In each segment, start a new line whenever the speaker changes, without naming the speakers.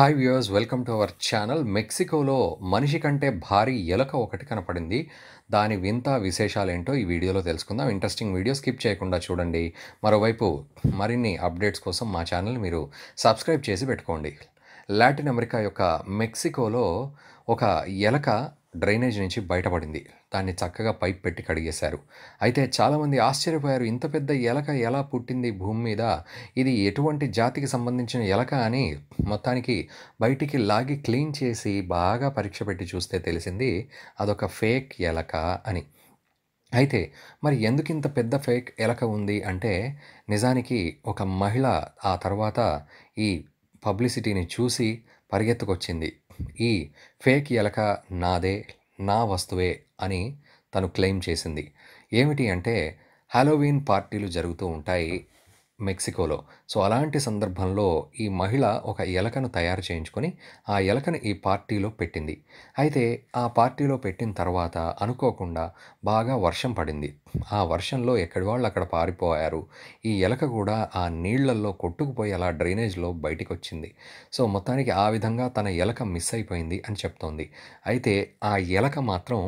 hi viewers welcome to our channel మెక్సికోలో మనిషి కంటే భారీ ఎలక ఒకటి కనపడింది దాని వింత విశేషాలేంటో ఈ వీడియోలో తెలుసుకుందాం ఇంట్రెస్టింగ్ వీడియో స్కిప్ చేయకుండా చూడండి మరోవైపు మరిన్ని అప్డేట్స్ కోసం మా ఛానల్ మీరు సబ్స్క్రైబ్ చేసి పెట్టుకోండి లాటిన్ అమెరికా యొక్క మెక్సికోలో ఒక ఎలక డ్రైనేజ్ నుంచి బయటపడింది దాన్ని చక్కగా పైప్ పెట్టి కడిగేశారు అయితే చాలామంది ఆశ్చర్యపోయారు ఇంత పెద్ద ఎలక ఎలా పుట్టింది భూమి మీద ఇది ఎటువంటి జాతికి సంబంధించిన ఎలక అని మొత్తానికి బయటికి లాగి క్లీన్ చేసి బాగా పరీక్ష పెట్టి చూస్తే తెలిసింది అదొక ఫేక్ ఎలక అని అయితే మరి ఎందుకు ఇంత పెద్ద ఫేక్ ఎలక ఉంది అంటే నిజానికి ఒక మహిళ ఆ తర్వాత ఈ పబ్లిసిటీని చూసి పరిగెత్తుకొచ్చింది ఈ ఫేక్ ఎలక నాదే నా వస్తువే అని తను క్లెయిమ్ చేసింది ఏమిటి అంటే హ్యాలోవీన్ పార్టీలు జరుగుతూ ఉంటాయి మెక్సికోలో సో అలాంటి సందర్భంలో ఈ మహిళ ఒక ఎలకను తయారు చేయించుకొని ఆ ఎలకను ఈ పార్టీలో పెట్టింది అయితే ఆ పార్టీలో పెట్టిన తర్వాత అనుకోకుండా బాగా వర్షం పడింది ఆ వర్షంలో ఎక్కడి వాళ్ళు అక్కడ పారిపోయారు ఈ ఎలక కూడా ఆ నీళ్లల్లో కొట్టుకుపోయి అలా డ్రైనేజ్లో బయటికి వచ్చింది సో మొత్తానికి ఆ విధంగా తన ఎలక మిస్ అయిపోయింది అని చెప్తోంది అయితే ఆ ఎలక మాత్రం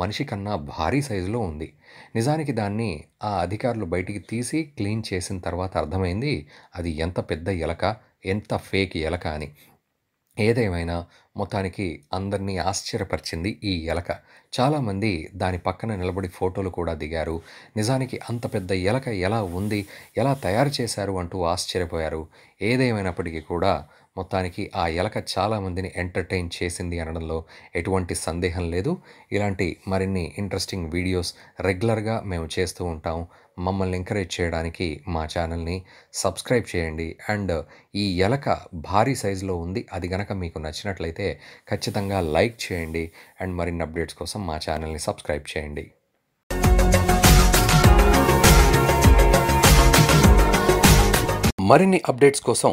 మనిషి కన్నా భారీ సైజులో ఉంది నిజానికి దాన్ని ఆ అధికారులు బయటికి తీసి క్లీన్ చేసిన తర్వాత అర్థమైంది అది ఎంత పెద్ద ఎలక ఎంత ఫేక్ ఎలక అని ఏదేమైనా మొత్తానికి అందరినీ ఆశ్చర్యపరిచింది ఈ ఎలక చాలామంది దాని పక్కన నిలబడి ఫోటోలు కూడా దిగారు నిజానికి అంత పెద్ద ఎలక ఎలా ఉంది ఎలా తయారు చేశారు అంటూ ఆశ్చర్యపోయారు ఏదేమైనప్పటికీ కూడా మొత్తానికి ఆ ఎలక చాలామందిని ఎంటర్టైన్ చేసింది అనడంలో ఎటువంటి సందేహం లేదు ఇలాంటి మరిన్ని ఇంట్రెస్టింగ్ వీడియోస్ రెగ్యులర్గా మేము చేస్తూ ఉంటాం మమ్మల్ని ఎంకరేజ్ చేయడానికి మా ఛానల్ని సబ్స్క్రైబ్ చేయండి అండ్ ఈ ఎలక భారీ సైజులో ఉంది అది గనక మీకు నచ్చినట్లయితే ఖచ్చితంగా లైక్ చేయండి అండ్ మరిన్ని అప్డేట్స్ కోసం మా ఛానల్ని సబ్స్క్రైబ్ చేయండి మరిన్ని అప్డేట్స్ కోసం